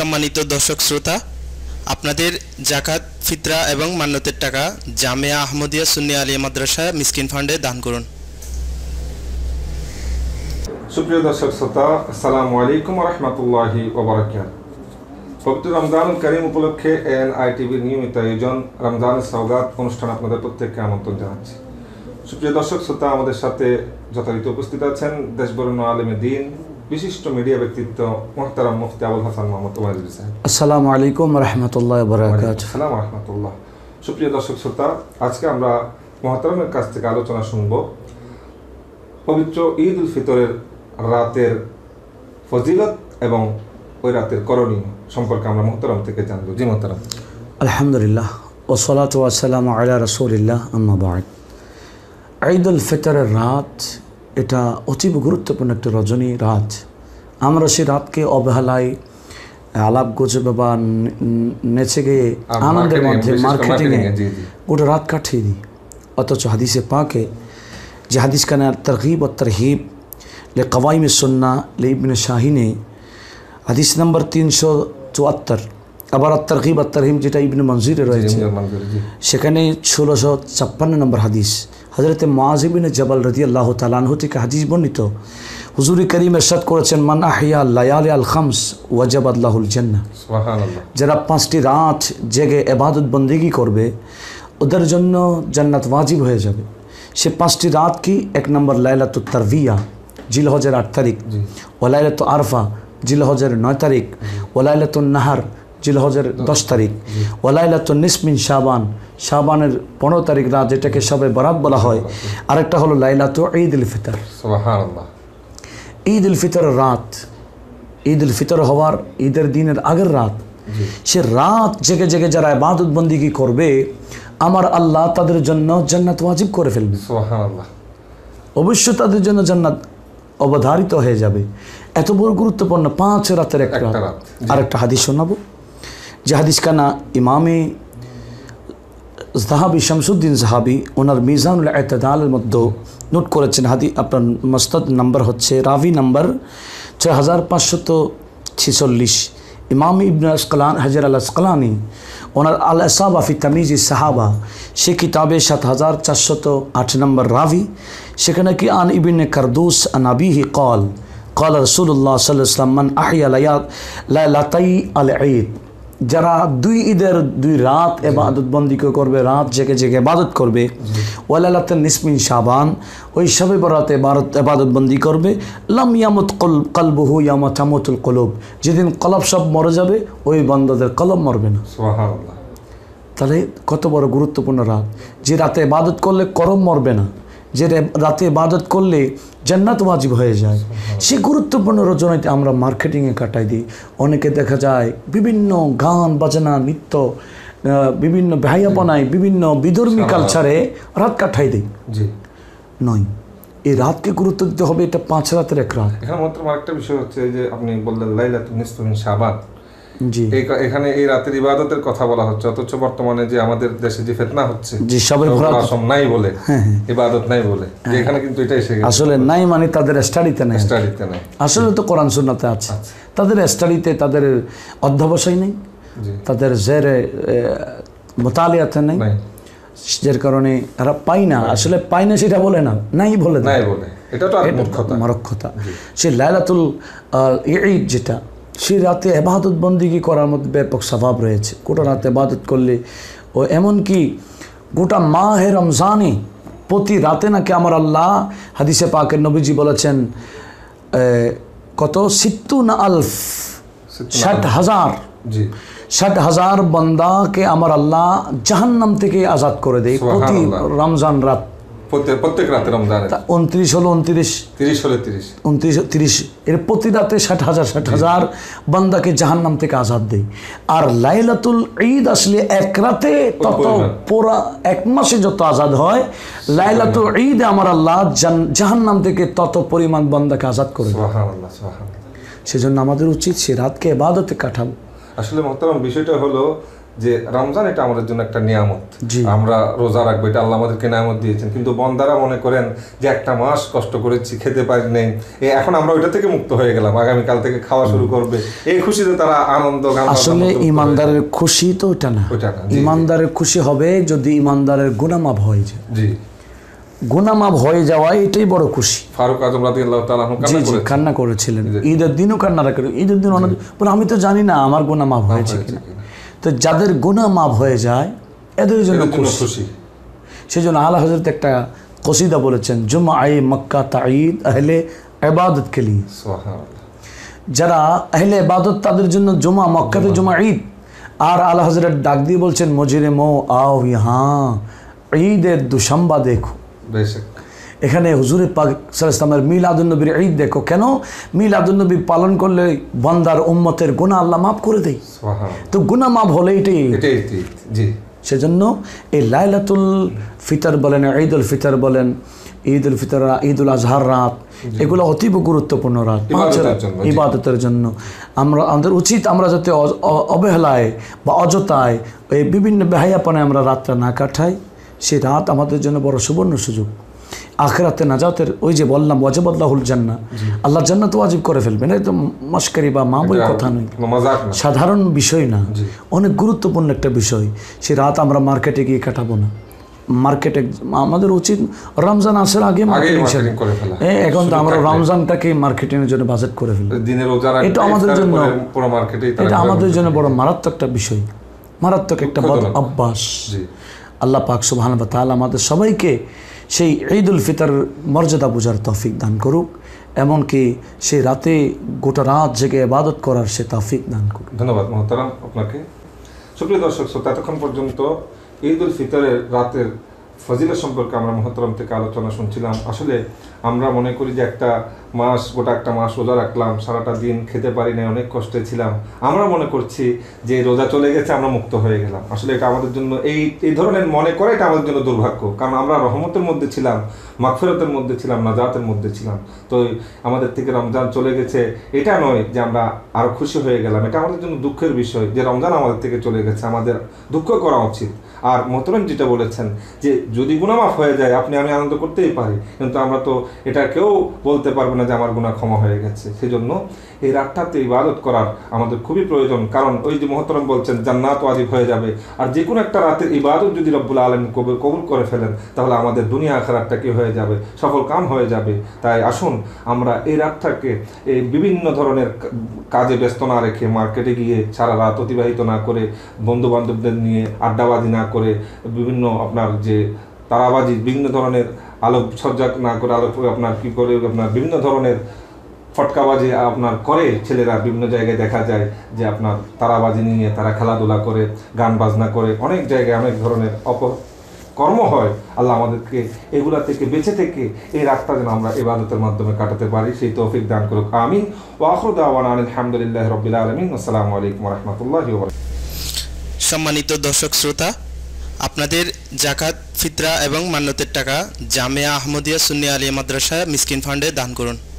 সম্মানিত দর্শক শ্রোতা আপনাদের জাকাত ফিতরা এবং মান্যতের টাকা জামিয়া আহমদিয়া সুন্নি আলী মাদ্রাসা মিসকিন ফান্ডে দান করুন সুপ্রিয় দর্শক শ্রোতা আসসালামু আলাইকুম রহমতুল্লাহি ওবরাকাত পবিত্র রমজান করিম উপলক্ষে এন আই টিভির নিয়মিত আয়োজন রমজান সওগাত অনুষ্ঠান আপনাদের প্রত্যেককে আমন্ত্রণ জানাচ্ছি সুপ্রিয় দর্শক শ্রোতা আমাদের সাথে যথারীতি উপস্থিত আছেন দেশবরণ আলেমে দিন বিশিষ্ট মিডিয়া ব্যক্তিত্ব মোহতারাম মুফতি আবুল হাসান মোহাম্মদ ওয়াজির সাহেব আসসালামু আলাইকুম রহমতুল্লাহ বরাকাত আসসালাম রহমতুল্লাহ সুপ্রিয় দর্শক শ্রোতা আজকে আমরা মহাতারামের কাছ থেকে আলোচনা শুনব পবিত্র ঈদ উল ফিতরের রাতের ফজিলত এবং ওই রাতের করণীয় সম্পর্কে আমরা মোহতারাম থেকে জানব জি মোহতারাম আলহামদুলিল্লাহ ও সলাত ওয়াসালাম আলা রসুলিল্লাহ আম্মাবাদ ঈদ উল ফিতরের রাত এটা অতীব গুরুত্বপূর্ণ একটা রজনী রাত আমরা সে রাতকে অবহেলায় আলাপ গোজবে বা নেচে গিয়ে আনন্দের মধ্যে মার্কেটিংয়ে গোটা রাত কাটিয়ে দিই অথচ হাদিসে পাকে যে হাদিস খানে তরহিব ও তরহিব লে কওয়াইম সন্না লে ইবনে শাহিনে হাদিস নম্বর তিনশো চুয়াত্তর আবার তরহিব আর হিম যেটা ইবনে মঞ্জুরে রয়েছে সেখানে ষোলোশো ছাপ্পান্ন নম্বর হাদিস মাজ ইবিনে জবাল রদি আল্লাহ তালানহ থেকে হাদিস বর্ণিত হুজুরি করিম এরশাদ করেছেন মান আহিয়া লায়াল আল খামস ওয়াজাব আল্লাহুল জান্না যারা পাঁচটি রাত জেগে এবাদত বন্দিগি করবে ওদের জন্য জান্নাত ওয়াজিব হয়ে যাবে সে পাঁচটি রাত কি এক নম্বর লাইলাত তারভিয়া জিলহজের আট তারিখ ও লাইলাত আরফা জিলহজের নয় তারিখ ও লাইলাতুন নাহার জিলহজের দশ তারিখ ওলাইলাত নিসমিন শাবান শাবানের পনেরো তারিখ রাত যেটাকে সবে বরাত বলা হয় আরেকটা হলো লাইলাত ঈদ উল ফিতার ঈদ উল ফিতরের রাত ঈদ উল ফিতর হওয়ার ঈদের দিনের আগের রাত সে রাত জেগে জেগে যারা কি করবে আমার আল্লাহ তাদের জন্য জান্নাত ওয়াজিব করে ফেলবে অবশ্য তাদের জন্য জান্নাত অবধারিত হয়ে যাবে এত বড় গুরুত্বপূর্ণ পাঁচ রাতের একটা আর একটা হাদিস শোনাবো যে হাদিস কানা ইমামে জাহাবি শামসুদ্দিন জাহাবি ওনার মিজানুল এতদালের মধ্যে নোট করেছেন হাদি আপনার মস্তাদ নাম্বার হচ্ছে রাভি নাম্বার ছয় হাজার পাঁচশত ছিচল্লিশ ইমাম ইবন আসকালান হাজার আল আসকালানি ওনার আল আসাবা ফি তামিজ সাহাবা সে কিতাবে সাত হাজার চারশত আট নম্বর রাভি সেখানে কি আন ইবিন কারদুস আনাবিহি কল কল রসুল্লাহ সাল্লাম মান আহিয়া লাতাই আল ঈদ যারা দুই ঈদের দুই রাত এবাদত বন্দিকে করবে রাত জেগে জেগে এবাদত করবে ওয়ালালাতের নিসমিন সাবান ওই সবে বরাতে ভারত এবাদত বন্দি করবে লাম ইয়ামত কল কলবহু ইয়ামত আমতুল কলব যেদিন কলব সব মরে যাবে ওই বান্দাদের কলম মরবে না তাহলে কত বড় গুরুত্বপূর্ণ রাত যে রাতে এবাদত করলে করম মরবে না যে রাতে বাদত করলে জান্নাত ওয়াজিব হয়ে যায় সেই গুরুত্বপূর্ণ রচনাতে আমরা মার্কেটিংয়ে কাটাই দিই অনেকে দেখা যায় বিভিন্ন গান বাজনা নৃত্য বিভিন্ন ভাইয়াপনায় বিভিন্ন বিধর্মী কালচারে রাত কাটাই দিই নয় এই রাতকে গুরুত্ব দিতে হবে এটা পাঁচ রাতের এক রাত এখানে মাত্র আরেকটা বিষয় হচ্ছে যে আপনি বললেন লাইলাতুন নিসফিন শাবাত এখানে এই রাতের ইবাদতের কথা বলা হচ্ছে অথচ বর্তমানে যে আমাদের দেশে যে ফেতনা হচ্ছে নাই বলে হ্যাঁ, হ্যাঁ। ইবাদত নাই বলে হ্যাঁ। এখানে কিন্তু আসলে নাই মানে তাদের স্টাডিতে নাই স্টাডিতে নাই আসলে তো কোরআন সুন্নাতে আছে তাদের স্টাডিতে তাদের অধ্যবসায় নেই তাদের জেরে মোতালিয়াতে নেই যার কারণে তারা পায় না আসলে পায় না সেটা বলে না নাই বলে নাই বলে এটা তো মরক্ষতা সে লাইলাতুল ঈদ যেটা সে রাতে বন্দিগি করার মতো ব্যাপক স্বভাব রয়েছে গোটা রাতে এবাদত করলে ও এমনকি গোটা মা হে রমজানে প্রতি রাতে নাকি আমার আল্লাহ হাদিসে পাকের নবীজি বলেছেন কত না আলফ ষাট হাজার ষাট হাজার বন্দাকে আমার আল্লাহ জাহান্নাম থেকে আজাদ করে দেয় প্রতি রমজান রাত প্রত্যেক রাতে রমজান উনত্রিশ হলো উনত্রিশ তিরিশ হলো তিরিশ উনত্রিশ তিরিশ এর প্রতি রাতে ষাট হাজার ষাট হাজার বান্দাকে থেকে আজাদ দেয় আর লাইলাতুল ঈদ আসলে এক রাতে তত পুরা এক মাসে যত আজাদ হয় লাইলাতুল আমার আল্লাহ থেকে তত পরিমাণ বান্দাকে আজাদ করে সেজন্য আমাদের উচিত সে রাতকে এবাদতে কাঠাবো আসলে মহতারাম বিষয়টা হলো যে রমজান এটা আমাদের জন্য একটা নিয়ামত আমরা রোজা রাখবো এটা আল্লাহ আমাদেরকে নিয়ামত দিয়েছেন কিন্তু বন্দারা মনে করেন যে একটা মাস কষ্ট করেছি খেতে পারি নেই এখন আমরা ওইটা থেকে মুক্ত হয়ে গেলাম আগামীকাল থেকে খাওয়া শুরু করবে এই খুশিতে তারা আনন্দ আসলে ইমানদারের খুশি তো ওইটা না ওইটা না ইমানদারের খুশি হবে যদি ইমানদারের গুনামাপ হয়ে যায় জি গুনামাপ হয়ে যাওয়া এটাই বড় খুশি ফারুক আজম রাদিয়াল্লাহু তাআলা কান্না করেছিলেন ঈদের দিনও কান্না রাখেন ঈদের দিন বলে আমি তো জানি না আমার গুনামাপ হয়েছে কিনা তো যাদের গুণা মাপ হয়ে যায় এদের জন্য খুশি সেই জন্য আল্লাহ হজরত একটা কসিদা বলেছেন জুম্মা আয়ে মক্কা তাঈদ আহলে এবাদত কে যারা আহলে এবাদত তাদের জন্য জুমা মক্কাতে জুমা ঈদ আর আল্লাহ হজরত ডাক দিয়ে বলছেন মজিরে মো আও ইহা ঈদের দুশাম্বা দেখো এখানে হুজুরে পাক সাল্লামের মিল আদুল্নবীর ঈদ দেখো কেন মিল আদুল্নবী পালন করলে বন্দার উম্মতের গুণা আল্লাহ মাফ করে দেয় তো গুণা মাফ হলে এটাই সেজন্য এই লাইলাতুল ফিতর বলেন ঈদ উল ফিতর বলেন ঈদ উল ফিতর ঈদ উল আজহার রাত এগুলো অতীব গুরুত্বপূর্ণ রাত ইবাদতের জন্য আমরা আমাদের উচিত আমরা যাতে অবহেলায় বা অযথায় এই বিভিন্ন বেহাইয়াপনে আমরা রাতটা না কাটাই সেই রাত আমাদের জন্য বড় সুবর্ণ সুযোগ আখেরাতে নাজাতের ওই যে বললাম আল্লাহুল জান্না আল্লাহ জান্নাত ওয়াজিব করে ফেলবেন এটা মস্করি বা মা বই কথা নয় সাধারণ বিষয় না অনেক গুরুত্বপূর্ণ একটা বিষয় সে রাত আমরা মার্কেটে গিয়ে কাটাবো না মার্কেটে আমাদের উচিত রমজান আসার আগে মার্কেটিং করে ফেলা হ্যাঁ, এখন তো আমরা রমজানটাকে মার্কেটিং এর জন্য বাজেট করে ফেলি দিনের রোজা এটা আমাদের জন্য পুরো মার্কেটে এটা আমাদের জন্য বড় মারাত্মক একটা বিষয় মারাত্মক একটা বদ অভ্যাস আল্লাহ পাক সুবহান ওয়া তাআলা আমাদের সবাইকে সেই ঈদ উল ফিতর মর্যাদা বোঝার তফিক দান করুক এমনকি সে রাতে গোটা রাত জেগে আবাদত করার সে তফিক দান করুক ধন্যবাদ মহতারাম আপনাকে সুপ্রিয় দর্শক শ্রোতা এতক্ষণ পর্যন্ত ঈদ উল ফিতরের রাতের ফজিলা সম্পর্কে আমরা মহাতরম থেকে আলোচনা শুনছিলাম আসলে আমরা মনে করি যে একটা মাস গোটা একটা মাস রোজা রাখলাম সারাটা দিন খেতে পারি নাই অনেক কষ্টে ছিলাম আমরা মনে করছি যে রোজা চলে গেছে আমরা মুক্ত হয়ে গেলাম আসলে এটা আমাদের জন্য এই এই ধরনের মনে করে এটা আমাদের জন্য দুর্ভাগ্য কারণ আমরা রহমতের মধ্যে ছিলাম মাগফিরতের মধ্যে ছিলাম নাজাতের মধ্যে ছিলাম তো আমাদের থেকে রমজান চলে গেছে এটা নয় যে আমরা আরও খুশি হয়ে গেলাম এটা আমাদের জন্য দুঃখের বিষয় যে রমজান আমাদের থেকে চলে গেছে আমাদের দুঃখ করা উচিত আর মতরম যেটা বলেছেন যে যদি গুণামাফ হয়ে যায় আপনি আমি আনন্দ করতেই পারি কিন্তু আমরা তো এটা কেউ বলতে পারবো না যে আমার গুণা ক্ষমা হয়ে গেছে সেজন্য এই রাতটাতে ইবাদত করার আমাদের খুবই প্রয়োজন কারণ ওই যে মহতরম বলছেন জান্নাত আজিব হয়ে যাবে আর যে কোনো একটা রাতের ইবাদত যদি রব্বুল আলম কবুল কবুল করে ফেলেন তাহলে আমাদের দুনিয়া খারাপটা কি হয়ে যাবে সফল কাম হয়ে যাবে তাই আসুন আমরা এই রাতটাকে এই বিভিন্ন ধরনের কাজে ব্যস্ত না রেখে মার্কেটে গিয়ে সারা রাত অতিবাহিত না করে বন্ধু বান্ধবদের নিয়ে আড্ডাবাজি না করে বিভিন্ন আপনার যে তারাবাজি বিভিন্ন ধরনের আলোকসজ্জা না করে আলোক আপনার কী করে আপনার বিভিন্ন ধরনের ফটকাবাজি আপনার করে ছেলেরা বিভিন্ন জায়গায় দেখা যায় যে আপনার তারাবাজি নিয়ে তারা খেলাধুলা করে গান বাজনা করে অনেক জায়গায় অনেক ধরনের অপ কর্ম হয় আল্লাহ আমাদেরকে এগুলা থেকে বেঁচে থেকে এই রাস্তা যেন আমরা এবাদতের মাধ্যমে কাটাতে পারি সেই তৌফিক দান করুক আমিন আলহামদুলিল্লাহ রবিলাম আলমিন আসসালামু আলাইকুম রহমতুল্লাহ সম্মানিত দর্শক শ্রোতা আপনাদের জাকাত ফিতরা এবং মান্যতের টাকা জামিয়া আহমদিয়া সুন্নি আলিয়া মাদ্রাসা মিসকিন ফান্ডে দান করুন